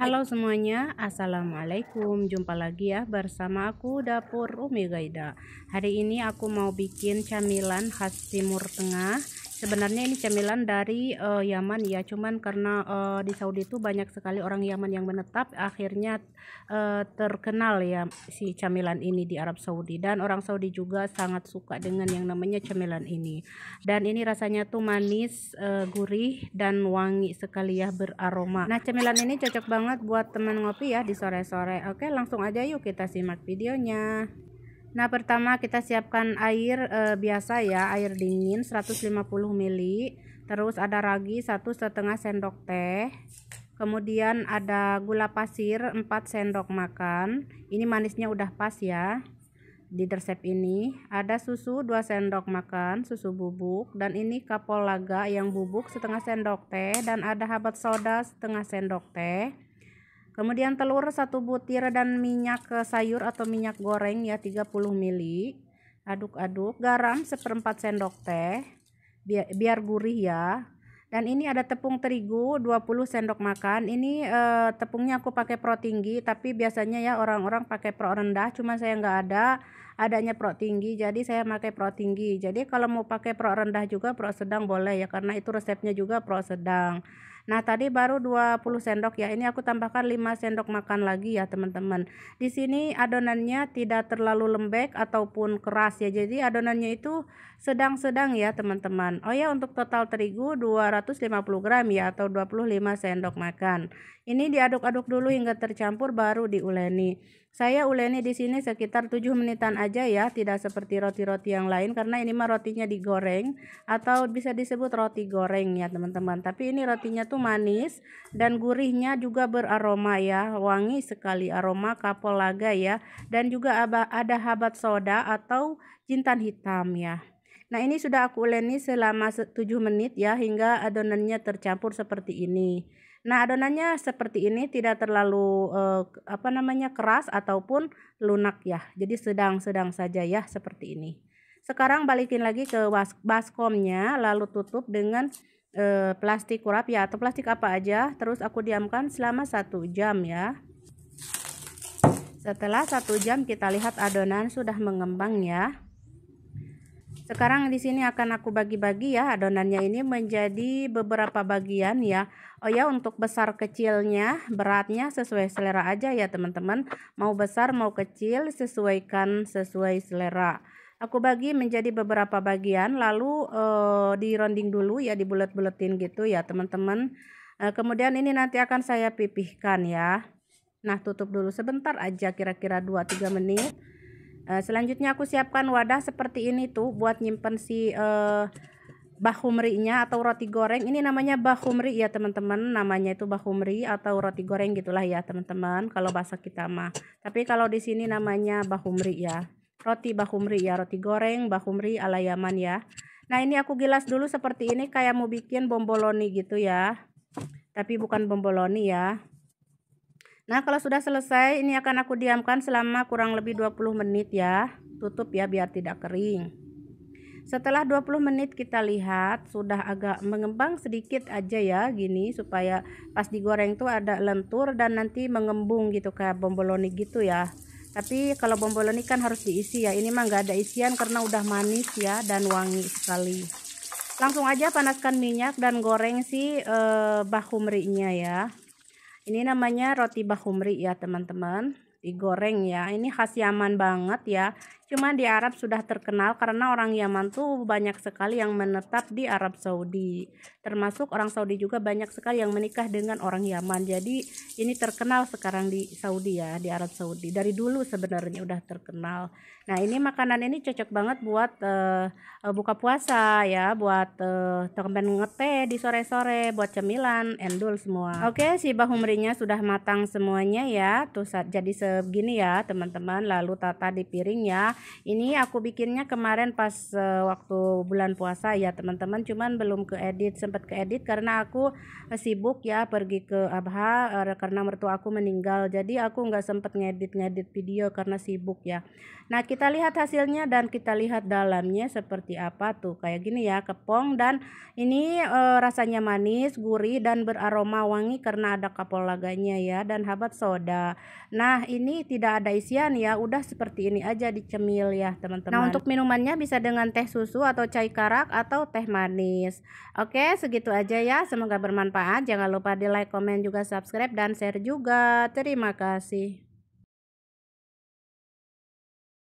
Halo semuanya, Assalamualaikum Jumpa lagi ya bersama aku Dapur Umi Gaida Hari ini aku mau bikin camilan khas Timur Tengah sebenarnya ini cemilan dari uh, Yaman ya cuman karena uh, di Saudi itu banyak sekali orang Yaman yang menetap akhirnya uh, terkenal ya si camilan ini di Arab Saudi dan orang Saudi juga sangat suka dengan yang namanya cemilan ini dan ini rasanya tuh manis uh, gurih dan wangi sekali ya beraroma nah cemilan ini cocok banget buat teman ngopi ya di sore-sore oke langsung aja yuk kita simak videonya Nah, pertama kita siapkan air e, biasa ya, air dingin 150 ml. Terus ada ragi satu setengah sendok teh. Kemudian ada gula pasir 4 sendok makan. Ini manisnya udah pas ya. Di resep ini ada susu 2 sendok makan, susu bubuk dan ini kapulaga yang bubuk setengah sendok teh dan ada habat soda setengah sendok teh Kemudian telur satu butir dan minyak eh, sayur atau minyak goreng ya 30 ml. Aduk-aduk, garam seperempat sendok teh biar, biar gurih ya. Dan ini ada tepung terigu 20 sendok makan. Ini eh, tepungnya aku pakai pro tinggi, tapi biasanya ya orang-orang pakai pro rendah, cuma saya nggak ada adanya pro tinggi, jadi saya pakai pro tinggi. Jadi kalau mau pakai pro rendah juga pro sedang boleh ya karena itu resepnya juga pro sedang. Nah, tadi baru 20 sendok ya. Ini aku tambahkan 5 sendok makan lagi ya, teman-teman. Di sini adonannya tidak terlalu lembek ataupun keras ya. Jadi adonannya itu sedang-sedang ya, teman-teman. Oh ya, untuk total terigu 250 gram ya atau 25 sendok makan. Ini diaduk-aduk dulu hingga tercampur baru diuleni. Saya uleni di sini sekitar 7 menitan aja ya, tidak seperti roti-roti yang lain karena ini mah rotinya digoreng atau bisa disebut roti goreng ya, teman-teman. Tapi ini rotinya tuh manis dan gurihnya juga beraroma ya, wangi sekali aroma kapulaga ya dan juga ada habat soda atau jintan hitam ya. Nah ini sudah aku uleni selama 7 menit ya hingga adonannya tercampur seperti ini. Nah, adonannya seperti ini tidak terlalu eh, apa namanya keras ataupun lunak ya. Jadi sedang-sedang saja ya seperti ini. Sekarang balikin lagi ke baskomnya lalu tutup dengan eh, plastik kurap ya atau plastik apa aja. Terus aku diamkan selama satu jam ya. Setelah satu jam kita lihat adonan sudah mengembang ya. Sekarang di sini akan aku bagi-bagi ya adonannya ini menjadi beberapa bagian ya. Oh ya untuk besar kecilnya, beratnya sesuai selera aja ya teman-teman. Mau besar mau kecil sesuaikan sesuai selera. Aku bagi menjadi beberapa bagian lalu eh, di rounding dulu ya dibulet-buletin gitu ya teman-teman. Eh, kemudian ini nanti akan saya pipihkan ya. Nah tutup dulu sebentar aja kira-kira 2-3 menit. Eh, selanjutnya aku siapkan wadah seperti ini tuh buat nyimpen si uh, eh, bahumri-nya atau roti goreng. Ini namanya bahumri ya teman-teman. Namanya itu bahumri atau roti goreng gitulah ya teman-teman. Kalau bahasa kita mah. Tapi kalau di sini namanya bahumri ya. Roti bahumri ya, roti goreng bahumri ala Yaman ya. Nah, ini aku gilas dulu seperti ini kayak mau bikin bomboloni gitu ya. Tapi bukan bomboloni ya. Nah kalau sudah selesai ini akan aku diamkan selama kurang lebih 20 menit ya. Tutup ya biar tidak kering. Setelah 20 menit kita lihat sudah agak mengembang sedikit aja ya gini supaya pas digoreng tuh ada lentur dan nanti mengembung gitu kayak bomboloni gitu ya. Tapi kalau bomboloni kan harus diisi ya. Ini mah gak ada isian karena udah manis ya dan wangi sekali. Langsung aja panaskan minyak dan goreng si eh, bahumrinya ya. Ini namanya roti bahumri ya teman-teman. Digoreng ya. Ini khas Yaman banget ya. Cuma di Arab sudah terkenal karena orang Yaman tuh banyak sekali yang menetap di Arab Saudi. Termasuk orang Saudi juga banyak sekali yang menikah dengan orang Yaman. Jadi ini terkenal sekarang di Saudi ya, di Arab Saudi. Dari dulu sebenarnya udah terkenal. Nah, ini makanan ini cocok banget buat uh, buka puasa ya, buat uh, eh, temen ngeteh di sore-sore, buat cemilan, endul semua. Oke, si bahumrinya sudah matang semuanya ya. Tuh jadi segini ya, teman-teman. Lalu tata di piring ya ini aku bikinnya kemarin pas uh, waktu bulan puasa ya teman-teman cuman belum ke edit sempat ke edit karena aku eh, sibuk ya pergi ke Abha uh, karena mertua aku meninggal jadi aku nggak sempat ngedit-ngedit video karena sibuk ya nah kita lihat hasilnya dan kita lihat dalamnya seperti apa tuh kayak gini ya kepong dan ini uh, rasanya manis gurih dan beraroma wangi karena ada kapulaganya ya dan habat soda nah ini tidak ada isian ya udah seperti ini aja dicemil hamil ya teman-teman. Nah untuk minumannya bisa dengan teh susu atau cai karak atau teh manis. Oke segitu aja ya semoga bermanfaat. Jangan lupa di like, komen juga subscribe dan share juga. Terima kasih.